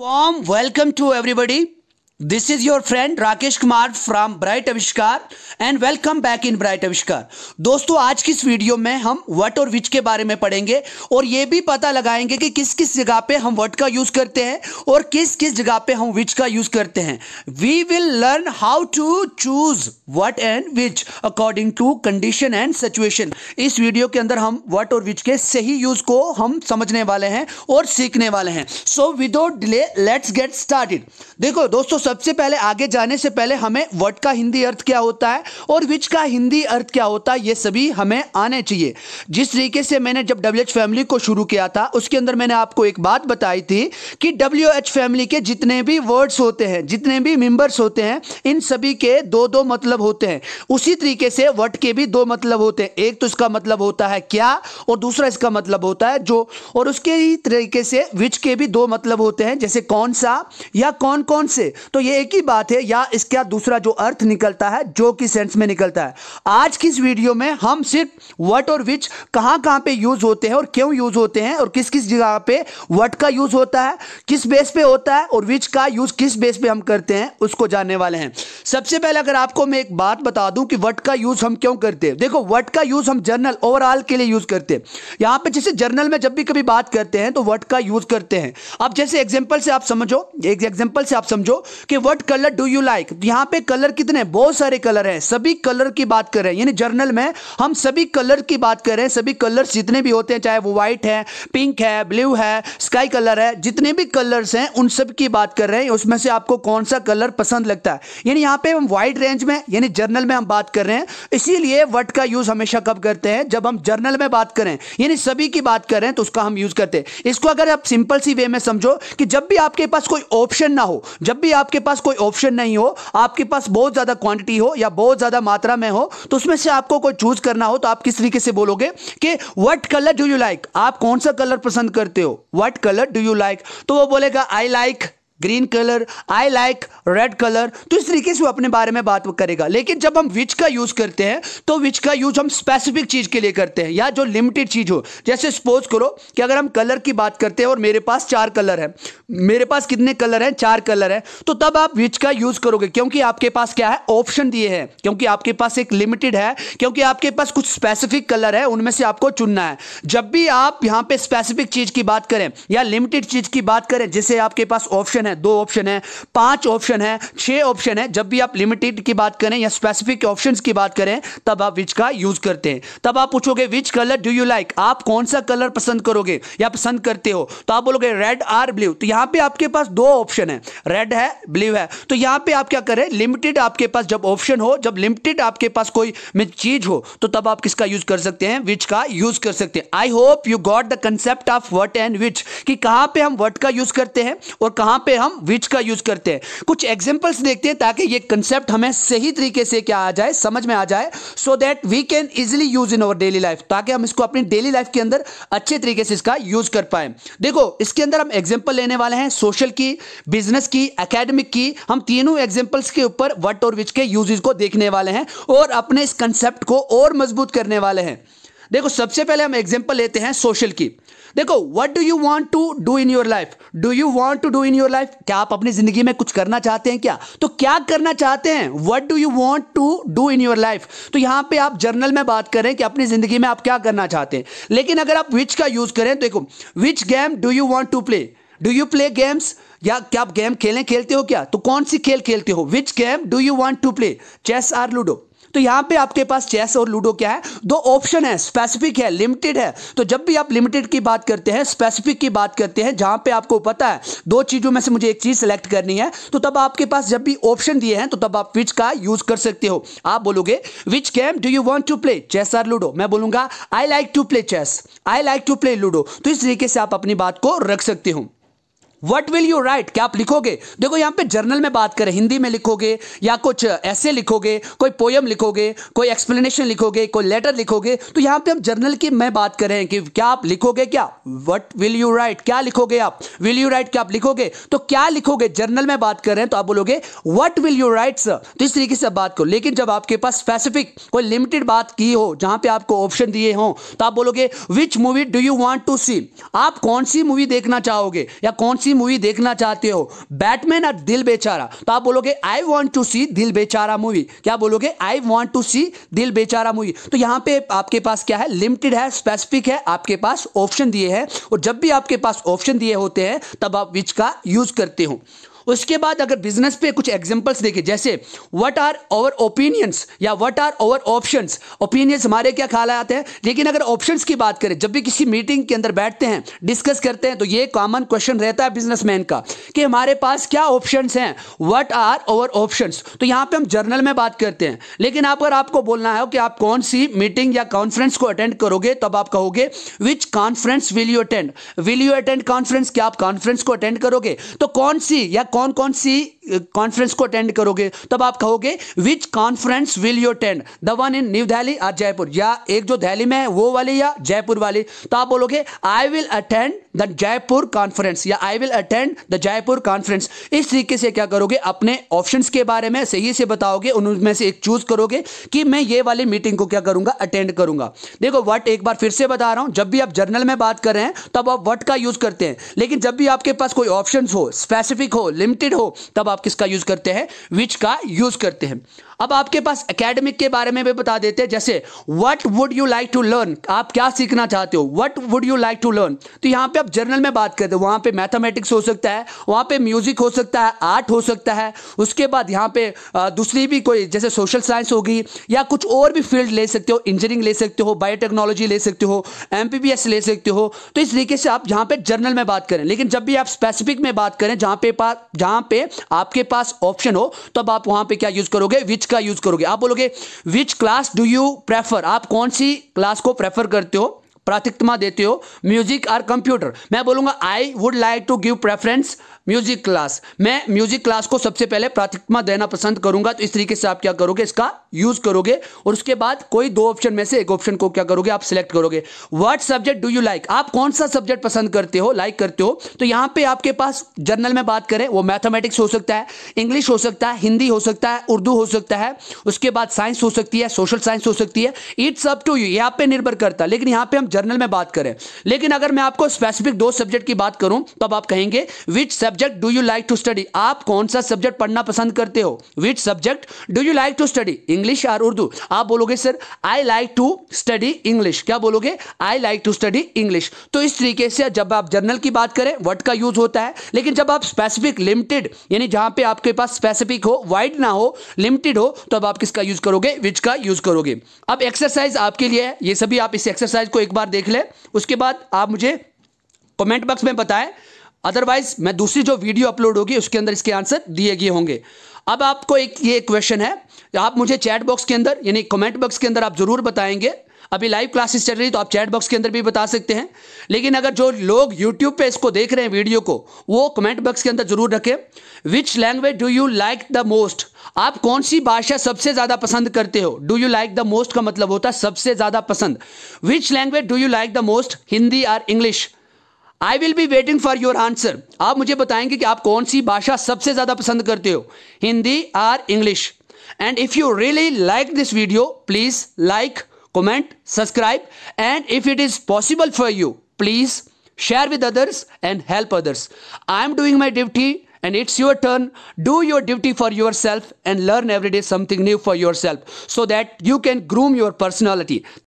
Warm welcome to everybody. This is your friend Rakesh Kumar from bright Avishkar and welcome back in bright Avishkar दोस्तों आज की इस video में हम वट और विच के बारे में पढ़ेंगे और ये भी पता लगाएंगे कि किस किस जगह पे हम वट का यूज करते हैं और किस किस जगह पे हम विच का यूज करते हैं we will learn how to choose what and which according to condition and situation इस वीडियो के अंदर हम वट और विच के सही यूज को हम समझने वाले हैं और सीखने वाले हैं so without delay let's get start देखो दोस्तों सबसे पहले आगे जाने से पहले हमें वट का हिंदी अर्थ क्या होता है और विच का हिंदी अर्थ क्या होता है ये सभी हमें आने चाहिए जिस तरीके से मैंने जब डब्ल्यू एच फैमिली को शुरू किया था उसके अंदर मैंने आपको एक बात बताई थी कि डब्ल्यू एच फैमिली के जितने भी वर्ड्स होते हैं जितने भी मेम्बर्स होते हैं इन सभी के दो दो मतलब होते हैं उसी तरीके से वट के भी दो मतलब होते हैं एक तो इसका मतलब होता है क्या और दूसरा इसका मतलब होता है जो और उसके ही तरीके से विच के भी दो मतलब होते हैं जैसे कौन सा या कौन कौन से तो तो ये एक ही बात है या इसका दूसरा जो अर्थ निकलता है जो कि सेंस में निकलता है आज की इस वीडियो में हम सिर्फ वट और विच कहां कहां पे यूज होते हैं और क्यों यूज होते हैं और किस किस जगह पे वट का यूज होता है किस बेस पे होता है और विच का यूज किस बेस पे हम करते हैं उसको जानने वाले हैं सबसे पहले अगर आपको मैं एक बात बता दूं कि वट का यूज हम क्यों करते हैं देखो वट का यूज हम जर्नल ओवरऑल के लिए यूज करते हैं यहां पर जैसे जर्नल में जब भी कभी बात करते हैं तो वट का यूज करते हैं अब जैसे एग्जाम्पल से आप समझो एक एग्जाम्पल से आप समझो कि what colour do you like यहाँ पे कलर कितने बहुत सारे कलर हैं सभी कलर की बात कर रहे हैं यानी जर्नल में हम सभी कलर की बात कर रहे हैं सभी कलर्स जितने भी होते हैं चाहे वो व्हाइट है पिंक है ब्लू है स्काई कलर है जितने भी कलर्स हैं उन सब की बात कर रहे हैं उसमें से आपको कौन सा कलर पसंद लगता है यानी यहाँ पे हम वाइड रेंज में यानी जर्नल में हम बात कर रहे हैं इसीलिए वट का यूज हमेशा कब करते हैं जब हम जर्नल में बात करें यानी सभी की बात करें तो उसका हम यूज करते हैं इसको अगर आप सिंपल सी वे में समझो कि जब भी आपके पास कोई ऑप्शन ना हो जब भी आपके आपके पास कोई ऑप्शन नहीं हो आपके पास बहुत ज़्यादा क्वांटिटी हो या बहुत ज़्यादा मात्रा में हो तो उसमें से आपको कोई चूज करना हो तो आप किस तरीके से बोलोगे कि what colour do you like आप कौन सा कलर पसंद करते हो what colour do you like तो वो बोलेगा I like like, green colour I like red colour तो इस तरीके से वो अपने बारे में बात करेगा लेकिन जब हम विच का यूज़ करते हैं तो विच का यूज़ हम स्पेसिफिक चीज़ के लिए करते हैं या जो लिमिटेड चीज़ हो जैसे सपोज करो कि अगर हम कलर की बात करते हैं और मेरे पास चार कलर है मेरे पास कितने कलर हैं चार कलर हैं तो तब आप विच का यूज़ करोगे क्योंकि आपके पास क्या है ऑप्शन दिए हैं क्योंकि आपके पास एक लिमिटेड है क्योंकि आपके पास कुछ स्पेसिफिक कलर है उनमें से आपको चुनना है जब भी आप यहाँ पे स्पेसिफिक चीज़ की बात करें या लिमिटेड चीज़ की बात करें जिसे आपके पास ऑप्शन है दो ऑप्शन है पांच ऑप्शन है छह ऑप्शन है जब भी आप लिमिटेड की बात करें या स्पेसिफिक ऑप्शन की बात करें तब आप विच का यूज करते हैं तब आप पूछोगे which colour do you like आप कौन सा कलर पसंद करोगे या पसंद करते हो तो आप बोलोगे रेड आर ब्लू तो यहां पर आपके पास दो ऑप्शन है रेड है ब्लू है तो यहां पर आप क्या करें लिमिटेड आपके पास जब ऑप्शन हो जब लिमिटेड आपके पास कोई चीज हो तो तब आप किसका यूज कर सकते हैं विच का यूज कर सकते हैं I hope you got the concept of what and which कि कहां पे हम वट का यूज करते हैं और कहां पे हम विच का यूज करते हैं कुछ एग्जाम्पल्स देखते हैं ताकि ये कंसेप्ट हमें सही तरीके से क्या आ जाए समझ में आ जाए so that we can easily use in our daily life ताकि हम इसको अपनी डेली लाइफ के अंदर अच्छे तरीके से इसका यूज कर पाए देखो इसके अंदर हम एग्जाम्पल लेने वाले हैं सोशल की बिजनेस की अकेडमिक की हम तीनों एग्जाम्पल्स के ऊपर वट और विच के यूज को देखने वाले हैं और अपने इस कंसेप्ट को और मजबूत करने वाले हैं देखो सबसे पहले हम एग्जाम्पल लेते हैं सोशल की देखो what do you want to do in your life do you want to do in your life क्या आप अपनी जिंदगी में कुछ करना चाहते हैं क्या तो क्या करना चाहते हैं what do you want to do in your life तो यहां पे आप जर्नल में बात करें कि अपनी जिंदगी में आप क्या करना चाहते हैं लेकिन अगर आप विच का यूज करें तो देखो which game do you want to play do you play games या क्या आप गेम खेलें खेलते हो क्या तो कौन सी खेल खेलते हो which game do you want to play chess or ludo तो यहां पे आपके पास चेस और लूडो क्या है दो ऑप्शन है स्पेसिफिक है लिमिटेड है तो जब भी आप लिमिटेड की बात करते हैं स्पेसिफिक की बात करते हैं जहां पे आपको पता है दो चीजों में से मुझे एक चीज सेलेक्ट करनी है तो तब आपके पास जब भी ऑप्शन दिए हैं तो तब आप विच का यूज कर सकते हो आप बोलोगे which game do you want to play chess or ludo मैं बोलूंगा I like to play chess I like to play ludo तो इस तरीके से आप अपनी बात को रख सकते हो वट विल यू राइट क्या आप लिखोगे देखो यहां पे जर्नल में बात करें हिंदी में लिखोगे या कुछ ऐसे लिखोगे कोई पोयम लिखोगे कोई एक्सप्लेनेशन लिखोगे कोई लेटर लिखोगे तो यहां पे हम जर्नल की मैं बात कर रहे हैं कि क्या आप लिखोगे क्या वट विल यू राइट क्या लिखोगे आप विल यू राइट क्या आप लिखोगे तो क्या लिखोगे जर्नल में बात कर रहे हैं तो आप बोलोगे what will you write sir तो इस तरीके से बात करो लेकिन जब आपके पास स्पेसिफिक कोई लिमिटेड बात की हो जहां पे आपको ऑप्शन दिए हो तो आप बोलोगे which movie do you want to see आप कौन सी मूवी देखना चाहोगे या कौन सी सी मूवी देखना चाहते हो बैटमैन और दिल बेचारा तो आप बोलोगे आई वॉन्ट टू सी दिल बेचारा मूवी क्या बोलोगे आई वॉन्ट टू सी दिल बेचारा मूवी तो यहाँ पे आपके पास क्या है लिमिटेड है स्पेसिफिक है आपके पास ऑप्शन दिए हैं और जब भी आपके पास ऑप्शन दिए होते हैं तब आप विच का यूज करते हो उसके बाद अगर बिजनेस पे कुछ एग्जाम्पल्स देखें जैसे व्हाट आर ओवर ओपिनियंस या what are our options opinions हमारे क्या ख्याल आते हैं लेकिन अगर ऑप्शंस की बात करें जब भी किसी मीटिंग के अंदर बैठते हैं डिस्कस करते हैं तो ये कॉमन क्वेश्चन रहता है बिजनेस का कि हमारे पास क्या ऑप्शन हैं वट आर ओवर ऑप्शन तो यहाँ पे हम जर्नल में बात करते हैं लेकिन अगर आपको बोलना है कि आप कौन सी मीटिंग या कॉन्फ्रेंस को अटेंड करोगे तब आप कहोगे which conference will you attend will you attend conference क्या आप कॉन्फ्रेंस को अटेंड करोगे तो कौन सी या कौन कौन कौन सी कॉन्फ्रेंस को अटेंड करोगे तब आप कहोगे which conference will you attend the one in New Delhi और जयपुर या एक जो दिल्ली में है वो वाली या जयपुर वाली तो आप बोलोगे I will attend the Jaipur conference या I will attend the Jaipur conference इस तरीके से क्या करोगे अपने ऑप्शन के बारे में सही से बताओगे उनमें से एक चूज करोगे कि मैं ये वाली मीटिंग को क्या करूंगा अटेंड करूंगा देखो वट एक बार फिर से बता रहा हूं जब भी आप जर्नल में बात कर रहे हैं तब आप वट का यूज करते हैं लेकिन जब भी आपके पास कोई ऑप्शन हो स्पेसिफिक हो लिमिटेड हो तब आप किसका यूज करते हैं विच का यूज करते हैं अब आपके पास एकेडमिक के बारे में भी बता देते हैं जैसे what would you like to learn आप क्या सीखना चाहते हो what would you like to learn तो यहाँ पे आप जर्नल में बात करते हो वहां पे मैथमेटिक्स हो सकता है वहां पे म्यूजिक हो सकता है आर्ट हो सकता है उसके बाद यहाँ पे दूसरी भी कोई जैसे सोशल साइंस होगी या कुछ और भी फील्ड ले सकते हो इंजीनियरिंग ले सकते हो बायोटेक्नोलॉजी ले सकते हो एम ले सकते हो तो इस तरीके से आप यहाँ पे जर्नल में बात करें लेकिन जब भी आप स्पेसिफिक में बात करें जहाँ पे पास जहाँ पे आपके पास ऑप्शन हो तब आप वहाँ पर क्या यूज करोगे विच का यूज करोगे आप बोलोगे which class do you prefer आप कौन सी क्लास को प्रेफर करते हो प्राथमिकता देते हो म्यूजिक और कंप्यूटर मैं बोलूंगा I would like to give preference music class मैं म्यूजिक क्लास को सबसे पहले प्राथमिकता देना पसंद करूंगा तो इस तरीके से आप क्या करोगे इसका यूज करोगे और उसके बाद कोई दो ऑप्शन में से एक ऑप्शन को क्या करोगे आप सिलेक्ट करोगे what subject do you like आप कौन सा सब्जेक्ट पसंद करते हो लाइक like करते हो तो यहां पे आपके पास जर्नल में बात करें वो मैथमेटिक्स हो सकता है इंग्लिश हो सकता है हिंदी हो सकता है उर्दू हो सकता है उसके बाद साइंस हो सकती है सोशल साइंस हो सकती है इट्स अप टू यू यहां पर निर्भर करता है लेकिन यहां पर हम जर्नल में बात करें लेकिन अगर मैं आपको स्पेसिफिक दो सब्जेक्ट की बात करूं तो आप कहेंगे which subject do you like to study आप कौन सा सब्जेक्ट पढ़ना पसंद करते हो which subject do you like to study English और उर्दू आप बोलोगे sir I like to study English क्या बोलोगे I like to study English तो इस तरीके से जब आप जर्नल की बात करें वर्ड का यूज होता है लेकिन जब आप स्पेसिफिक लिमिटेड यानी जहां पे आपके पास स्पेसिफिक हो वाइड ना हो लिमिटेड हो तो अब आप किसका यूज करोगे विच का यूज करोगे अब एक्सरसाइज आपके लिए है ये सभी आप इस एक्सरसाइज को एक बार देख लें उसके बाद आप मुझे कमेंट बॉक्स में बताएं अदरवाइज मैं दूसरी जो वीडियो अपलोड होगी उसके अंदर इसके आंसर दिए गए होंगे अब आपको एक ये क्वेश्चन है आप मुझे चैट बॉक्स के अंदर यानी कमेंट बॉक्स के अंदर आप जरूर बताएंगे अभी लाइव क्लासेस चल रही तो आप चैट बॉक्स के अंदर भी बता सकते हैं लेकिन अगर जो लोग यूट्यूब पे इसको देख रहे हैं वीडियो को वो कमेंट बॉक्स के अंदर जरूर रखें which language do you like the most आप कौन सी भाषा सबसे ज्यादा पसंद करते हो do you like the most का मतलब होता है सबसे ज्यादा पसंद which language do you like the most Hindi और English I will be waiting for your answer आप मुझे बताएंगे कि आप कौन सी भाषा सबसे ज्यादा पसंद करते हो हिंदी और English and if you really like this video please like comment subscribe and if it is possible for you please share with others and help others I am doing my duty and it's your turn. Do your duty for yourself and learn every day something new for yourself so that you can groom your personality.